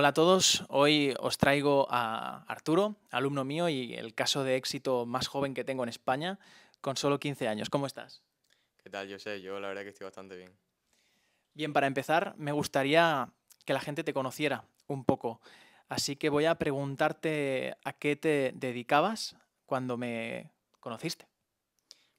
Hola a todos, hoy os traigo a Arturo, alumno mío y el caso de éxito más joven que tengo en España, con solo 15 años. ¿Cómo estás? ¿Qué tal, Yo sé, Yo la verdad que estoy bastante bien. Bien, para empezar, me gustaría que la gente te conociera un poco. Así que voy a preguntarte a qué te dedicabas cuando me conociste.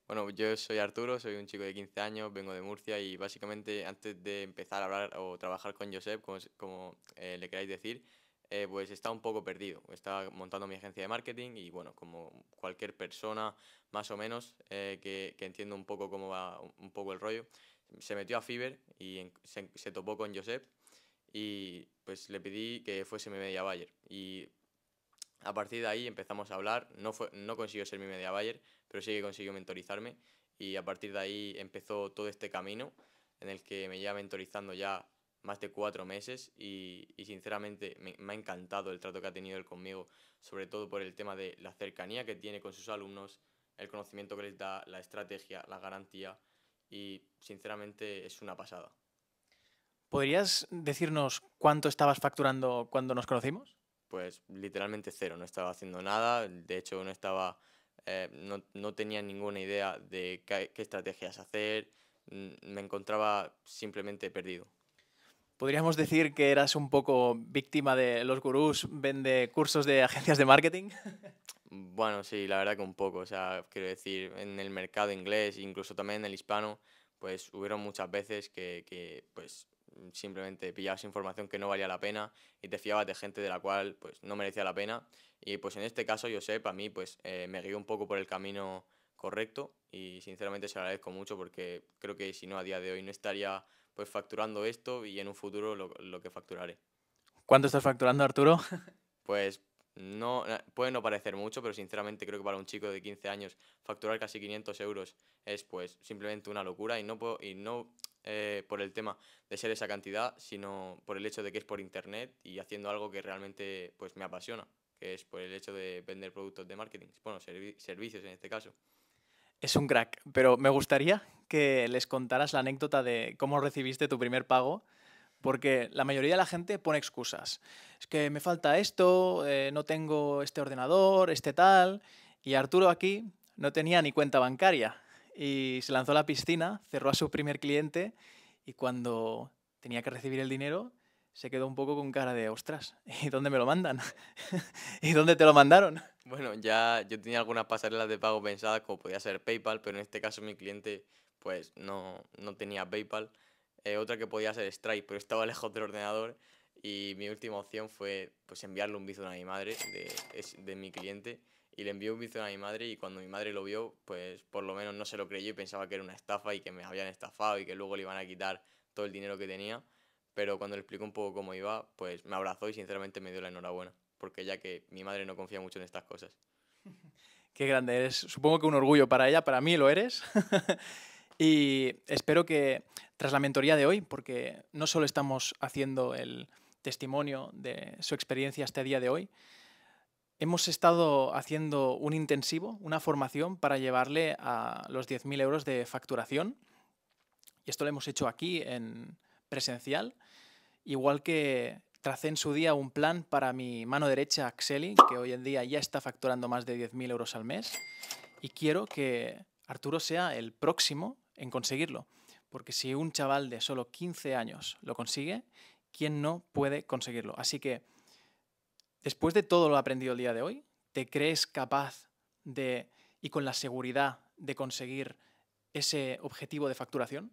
Bueno, yo soy Arturo, soy un chico de 15 años, vengo de Murcia y básicamente antes de empezar a hablar o trabajar con Josep, como, eh, le queráis decir, eh, pues estaba un poco perdido. Estaba montando mi agencia de marketing y bueno, como cualquier persona más o menos eh, que, entienda un poco cómo va un poco el rollo, se metió a Fiverr y se, se, topó con Josep y pues le pedí que fuese mi media buyer. Y a partir de ahí empezamos a hablar, no, consiguió ser mi media buyer, pero sí que consiguió mentorizarme y a partir de ahí empezó todo este camino en el que me lleva mentorizando ya más de cuatro meses y, sinceramente me, me, ha encantado el trato que ha tenido él conmigo, sobre todo por el tema de la cercanía que tiene con sus alumnos, el conocimiento que les da, la estrategia, la garantía y sinceramente es una pasada. ¿Podrías decirnos cuánto estabas facturando cuando nos conocimos? pues literalmente cero, no estaba haciendo nada, de hecho no estaba, eh, no, tenía ninguna idea de qué, estrategias hacer, me encontraba simplemente perdido. ¿Podríamos decir que eras un poco víctima de los gurús, vende cursos de agencias de marketing? Bueno, sí, la verdad que un poco. O sea, quiero decir, en el mercado inglés, incluso también en el hispano, pues hubieron muchas veces que, que pues, simplemente pillabas información que no valía la pena y te fiabas de gente de la cual pues no merecía la pena. Y pues en este caso yo sé, para mí pues eh, me guió un poco por el camino correcto y sinceramente se lo agradezco mucho porque creo que si no a día de hoy no estaría pues facturando esto y en un futuro lo, que facturaré. ¿Cuánto estás facturando Arturo? pues no, puede no parecer mucho, pero sinceramente creo que para un chico de 15 años facturar casi 500 euros es pues simplemente una locura y no, puedo, y no eh, por el tema de ser esa cantidad, sino por el hecho de que es por internet y haciendo algo que realmente pues, me apasiona, que es por el hecho de vender productos de marketing, bueno, servicios en este caso. Es un crack, pero me gustaría que les contaras la anécdota de cómo recibiste tu primer pago, porque la mayoría de la gente pone excusas. Es que me falta esto, eh, no tengo este ordenador, este tal, y Arturo aquí no tenía ni cuenta bancaria y se lanzó a la piscina, cerró a su primer cliente y cuando tenía que recibir el dinero se quedó un poco con cara de, ostras, ¿y dónde me lo mandan? ¿Y dónde te lo mandaron? Bueno, ya yo tenía algunas pasarelas de pago pensadas como podía ser PayPal, pero en este caso mi cliente pues no, tenía PayPal. Eh, otra que podía ser Stripe, pero estaba lejos del ordenador. Y mi última opción fue pues enviarle un bizum a mi madre de, de mi cliente y le envió un vídeo a mi madre y cuando mi madre lo vio, pues por lo menos no se lo creyó y pensaba que era una estafa y que me habían estafado y que luego le iban a quitar todo el dinero que tenía. Pero cuando le explicó un poco cómo iba, pues me abrazó y sinceramente me dio la enhorabuena, porque ya que mi madre no confía mucho en estas cosas. Qué grande eres. Supongo que un orgullo para ella, para mí lo eres. y espero que tras la mentoría de hoy, porque no solo estamos haciendo el testimonio de su experiencia hasta el día de hoy, Hemos estado haciendo un intensivo, una formación para llevarle a los 10.000 euros de facturación. Y esto lo hemos hecho aquí en presencial, igual que tracé en su día un plan para mi mano derecha, Axeli, que hoy en día ya está facturando más de 10.000 euros al mes. Y quiero que Arturo sea el próximo en conseguirlo. Porque si un chaval de solo 15 años lo consigue, ¿quién no puede conseguirlo? Así que después de todo lo aprendido el día de hoy, ¿te crees capaz y con la seguridad de conseguir ese objetivo de facturación?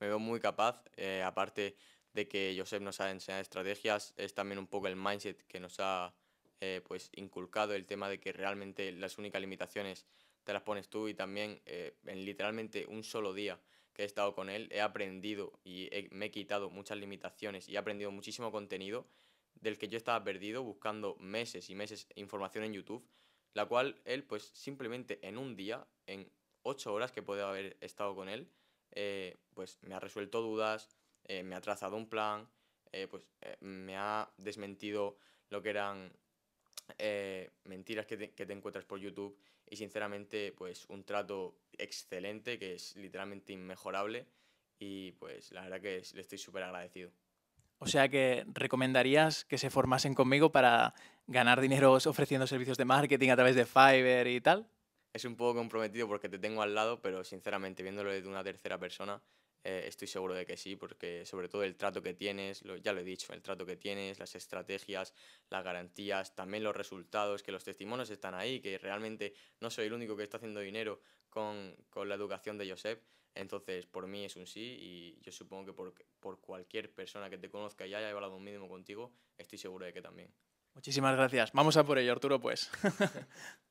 Me veo muy capaz, eh, aparte de que Josep nos ha enseñado estrategias, es también un poco el mindset que nos ha eh, pues inculcado el tema de que realmente las únicas limitaciones te las pones tú y también eh, en literalmente un solo día que he estado con él he aprendido y me he quitado muchas limitaciones y he aprendido muchísimo contenido del que yo estaba perdido buscando meses y meses e información en YouTube, la cual él pues simplemente en un día, en ocho horas que puedo haber estado con él, eh, pues me ha resuelto dudas, eh, me ha trazado un plan, eh, pues me ha desmentido lo que eran mentiras que te, encuentras por YouTube y sinceramente pues un trato excelente que es literalmente inmejorable y pues la verdad que le estoy súper agradecido. O sea que recomendarías que se formasen conmigo para ganar dinero ofreciendo servicios de marketing a través de Fiverr y tal. Es un poco comprometido porque te tengo al lado, pero sinceramente viéndolo desde una tercera persona, eh, estoy seguro de que sí, porque sobre todo el trato que tienes, ya lo he dicho, el trato que tienes, las estrategias, las garantías, también los resultados, que los testimonios están ahí, que realmente no soy el único que está haciendo dinero con, con la educación de Josep. Entonces, por mí es un sí y yo supongo que por, cualquier persona que te conozca y haya hablado un mínimo contigo, estoy seguro de que también. Muchísimas gracias. Vamos a por ello, Arturo, pues.